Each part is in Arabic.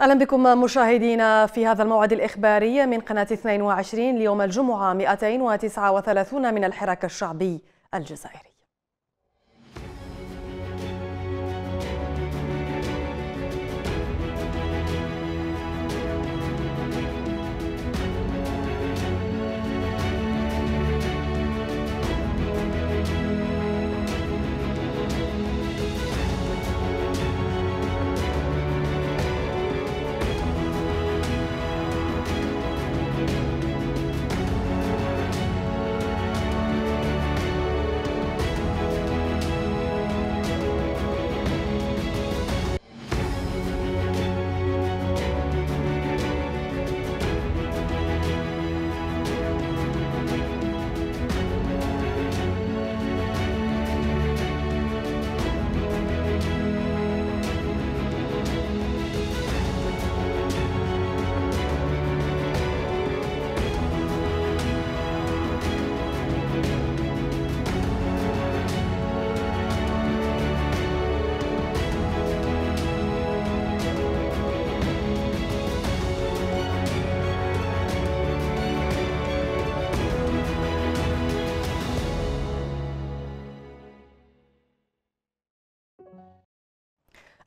أهلا بكم مشاهدينا في هذا الموعد الإخباري من قناة 22 ليوم الجمعة 239 من الحراك الشعبي الجزائري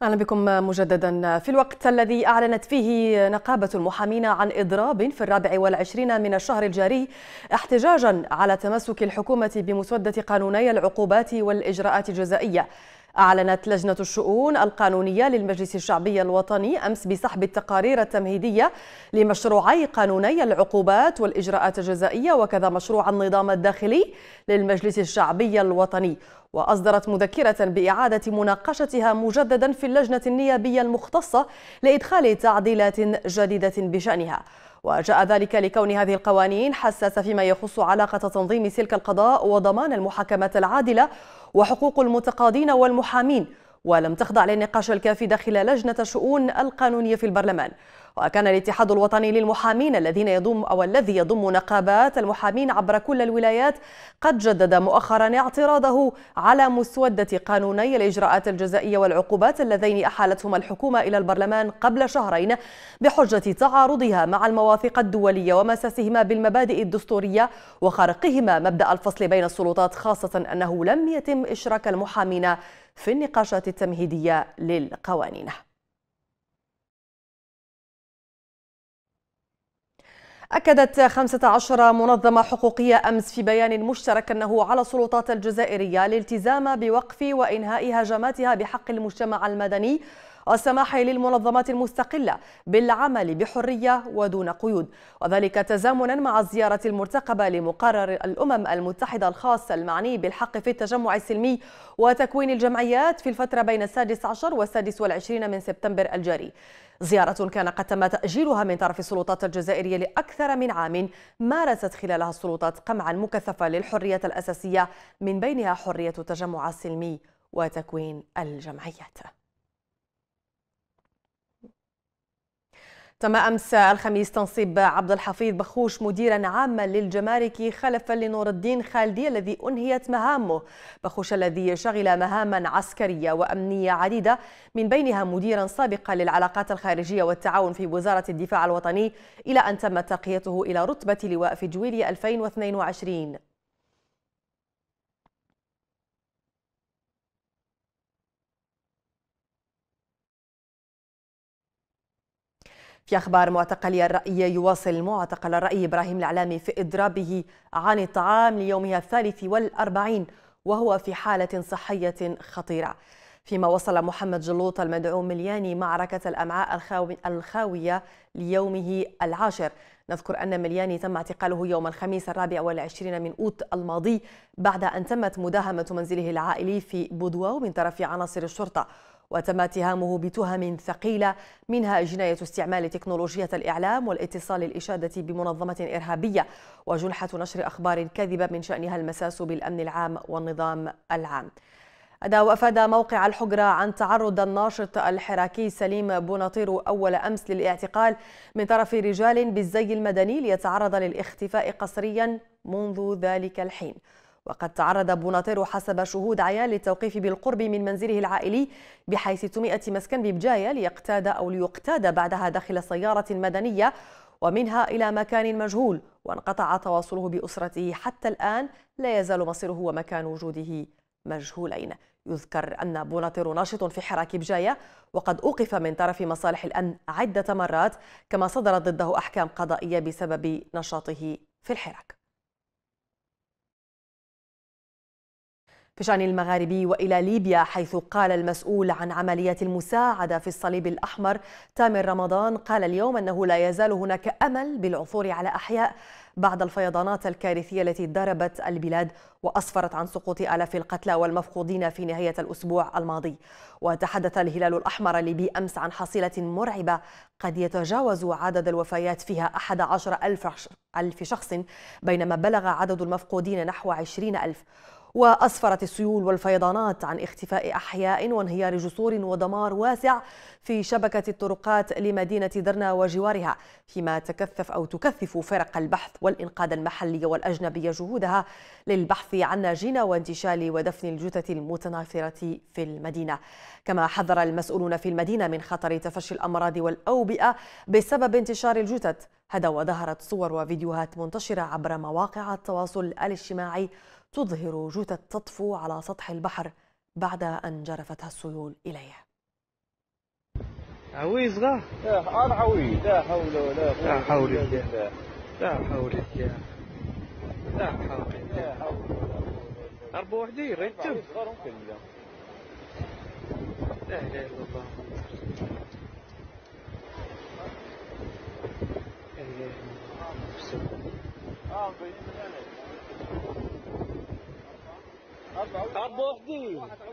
أهلا بكم مجددا في الوقت الذي أعلنت فيه نقابة المحامين عن إضراب في الرابع والعشرين من الشهر الجاري احتجاجا على تمسك الحكومة بمسودة قانوني العقوبات والإجراءات الجزائية أعلنت لجنة الشؤون القانونية للمجلس الشعبي الوطني أمس بسحب التقارير التمهيدية لمشروعي قانوني العقوبات والإجراءات الجزائية وكذا مشروع النظام الداخلي للمجلس الشعبي الوطني وأصدرت مذكرة بإعادة مناقشتها مجددا في اللجنة النيابية المختصة لإدخال تعديلات جديدة بشأنها وجاء ذلك لكون هذه القوانين حساسة فيما يخص علاقة تنظيم سلك القضاء وضمان المحاكمات العادلة وحقوق المتقاضين والمحامين ولم تخضع للنقاش الكافي داخل لجنة الشؤون القانونية في البرلمان وكان الاتحاد الوطني للمحامين الذين يضم أو الذي يضم نقابات المحامين عبر كل الولايات قد جدد مؤخرا اعتراضه على مسودة قانوني الإجراءات الجزائية والعقوبات اللذين أحالتهما الحكومة إلى البرلمان قبل شهرين بحجة تعارضها مع المواثيق الدولية ومساسهما بالمبادئ الدستورية وخرقهما مبدأ الفصل بين السلطات خاصة أنه لم يتم إشراك المحامين في النقاشات التمهيدية للقوانين أكدت 15 منظمة حقوقية أمس في بيان مشترك أنه على السلطات الجزائرية الالتزام بوقف وإنهاء هجماتها بحق المجتمع المدني والسماح للمنظمات المستقلة بالعمل بحرية ودون قيود وذلك تزامنا مع الزيارة المرتقبة لمقرر الأمم المتحدة الخاص المعني بالحق في التجمع السلمي وتكوين الجمعيات في الفترة بين السادس عشر والسادس والعشرين من سبتمبر الجاري زيارة كان قد تم تأجيلها من طرف السلطات الجزائرية لأكثر من عام مارست خلالها السلطات قمعا مكثفا للحرية الأساسية من بينها حرية التجمع السلمي وتكوين الجمعيات تم أمس الخميس تنصيب عبد الحفيظ بخوش مديرا عاما للجمارك خلفا لنور الدين خالدي الذي أنهيت مهامه بخوش الذي شغل مهاما عسكرية وأمنية عديدة من بينها مديرا سابقا للعلاقات الخارجية والتعاون في وزارة الدفاع الوطني إلى أن تم ترقيته إلى رتبة لواء في جويلية 2022 في أخبار معتقلي الرأي يواصل معتقل الرأي إبراهيم العلامي في إضرابه عن الطعام ليومها الثالث والأربعين وهو في حالة صحية خطيرة فيما وصل محمد جلوط المدعوم ملياني معركة الأمعاء الخاوية ليومه العاشر نذكر أن ملياني تم اعتقاله يوم الخميس الرابع والعشرين من أوت الماضي بعد أن تمت مداهمة منزله العائلي في بودواو من طرف عناصر الشرطة وتم اتهامه بتهم ثقيلة منها جناية استعمال تكنولوجية الإعلام والاتصال للإشادة بمنظمة إرهابية وجنحة نشر أخبار كذبه من شأنها المساس بالأمن العام والنظام العام أدى وأفاد موقع الحجرة عن تعرض الناشط الحراكي سليم بوناطير أول أمس للاعتقال من طرف رجال بالزي المدني ليتعرض للاختفاء قسريا منذ ذلك الحين وقد تعرض بوناطيرو حسب شهود عيان للتوقيف بالقرب من منزله العائلي بحيث سمئت مسكن ببجاية ليقتاد أو ليقتاد بعدها داخل سيارة مدنية ومنها إلى مكان مجهول وانقطع تواصله بأسرته حتى الآن لا يزال مصيره ومكان وجوده مجهولين يذكر أن بوناطيرو ناشط في حراك بجاية وقد أوقف من طرف مصالح الأمن عدة مرات كما صدرت ضده أحكام قضائية بسبب نشاطه في الحراك في شأن المغاربي وإلى ليبيا حيث قال المسؤول عن عمليات المساعدة في الصليب الأحمر تامر رمضان قال اليوم أنه لا يزال هناك أمل بالعثور على أحياء بعد الفيضانات الكارثية التي ضربت البلاد وأسفرت عن سقوط آلاف القتلى والمفقودين في نهاية الأسبوع الماضي وتحدث الهلال الأحمر الليبي أمس عن حصيلة مرعبة قد يتجاوز عدد الوفيات فيها 11 ألف شخص بينما بلغ عدد المفقودين نحو 20 ألف وأسفرت السيول والفيضانات عن اختفاء أحياء وانهيار جسور ودمار واسع في شبكة الطرقات لمدينة درنا وجوارها فيما تكثف أو تكثف فرق البحث والإنقاذ المحلية والأجنبية جهودها للبحث عن ناجين وانتشال ودفن الجثث المتناثرة في المدينة كما حذر المسؤولون في المدينة من خطر تفشي الأمراض والأوبئة بسبب انتشار الجثث هذا وظهرت صور وفيديوهات منتشرة عبر مواقع التواصل الاجتماعي تظهر جثث تطفو على سطح البحر بعد أن جرفتها السيول إليه عويز غا؟ أنا عويز لا حول ولا قوة لا حول الله لا حول الله لا حول الله أربع وحدي ريتم لا إله إلا الله Thank you.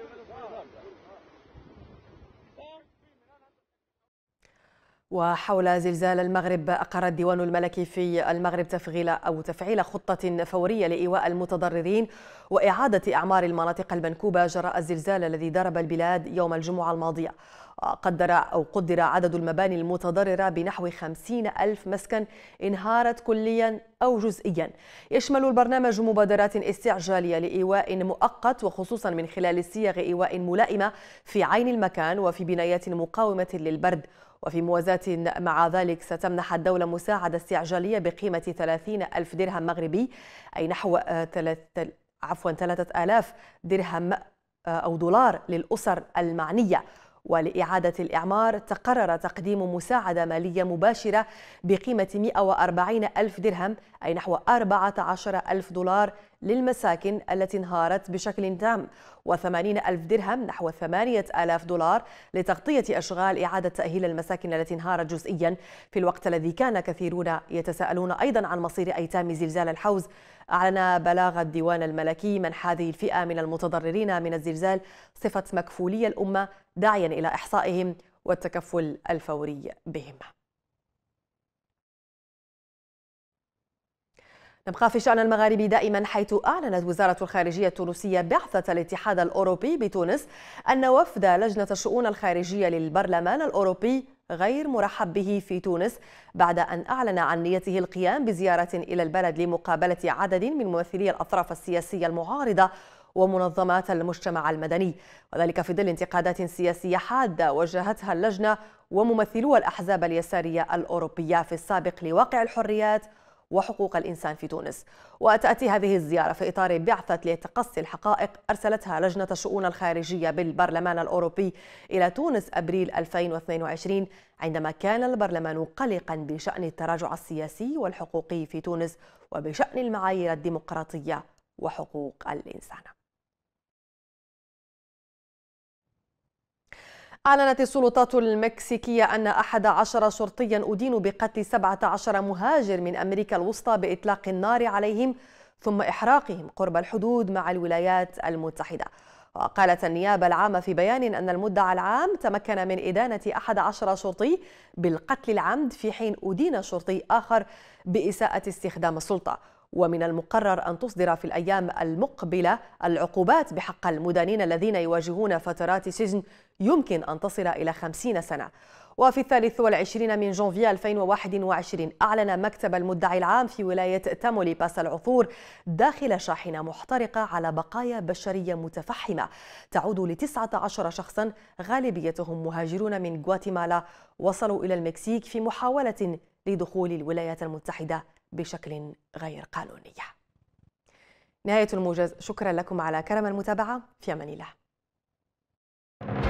وحول زلزال المغرب أقر الديوان الملكي في المغرب تفعيل أو تفعيل خطة فورية لإيواء المتضررين وإعادة إعمار المناطق المنكوبة جراء الزلزال الذي ضرب البلاد يوم الجمعة الماضية قدر أو قدر عدد المباني المتضررة بنحو 50 ألف مسكن انهارت كليا أو جزئيا يشمل البرنامج مبادرات استعجالية لإيواء مؤقت وخصوصا من خلال صيغ إيواء ملائمة في عين المكان وفي بنايات مقاومة للبرد وفي موازاة مع ذلك ستمنح الدولة مساعدة استعجالية بقيمة 30 ألف درهم مغربي أي نحو ثلاثة عفوا 3000 درهم آه، أو دولار للأسر المعنية ولإعادة الإعمار تقرر تقديم مساعدة مالية مباشرة بقيمة 140 ألف درهم أي نحو 14 ألف دولار للمساكن التي انهارت بشكل تام و80 ألف درهم نحو 8 ألاف دولار لتغطية أشغال إعادة تأهيل المساكن التي انهارت جزئيا في الوقت الذي كان كثيرون يتساءلون أيضا عن مصير أيتام زلزال الحوز أعلن بلاغ الديوان الملكي منح هذه الفئة من المتضررين من الزلزال صفة مكفولية الأمة داعيا إلى إحصائهم والتكفل الفوري بهم نبقى في شأن المغاربي دائما حيث أعلنت وزارة الخارجية التونسية بعثة الاتحاد الأوروبي بتونس أن وفد لجنة الشؤون الخارجية للبرلمان الأوروبي غير مرحب به في تونس بعد أن أعلن عن نيته القيام بزيارة إلى البلد لمقابلة عدد من ممثلي الأطراف السياسية المعارضة ومنظمات المجتمع المدني وذلك في ظل انتقادات سياسية حادة وجهتها اللجنة وممثلو الأحزاب اليسارية الأوروبية في السابق لواقع الحريات وحقوق الإنسان في تونس وتأتي هذه الزيارة في إطار بعثة لتقصي الحقائق أرسلتها لجنة الشؤون الخارجية بالبرلمان الأوروبي إلى تونس أبريل 2022 عندما كان البرلمان قلقا بشأن التراجع السياسي والحقوقي في تونس وبشأن المعايير الديمقراطية وحقوق الإنسان أعلنت السلطات المكسيكية أن أحد عشر شرطيا أدين بقتل 17 مهاجر من أمريكا الوسطى بإطلاق النار عليهم ثم إحراقهم قرب الحدود مع الولايات المتحدة وقالت النيابة العامة في بيان أن المدعى العام تمكن من إدانة أحد عشر شرطي بالقتل العمد في حين أدين شرطي آخر بإساءة استخدام السلطة ومن المقرر أن تصدر في الأيام المقبلة العقوبات بحق المدانين الذين يواجهون فترات سجن يمكن أن تصل إلى خمسين سنة وفي الثالث والعشرين من جونفي 2021 أعلن مكتب المدعي العام في ولاية باس العثور داخل شاحنة محترقة على بقايا بشرية متفحمة تعود ل 19 شخصا غالبيتهم مهاجرون من غواتيمالا وصلوا إلى المكسيك في محاولة لدخول الولايات المتحدة بشكل غير قانوني نهاية الموجز شكرا لكم على كرم المتابعة في أمان الله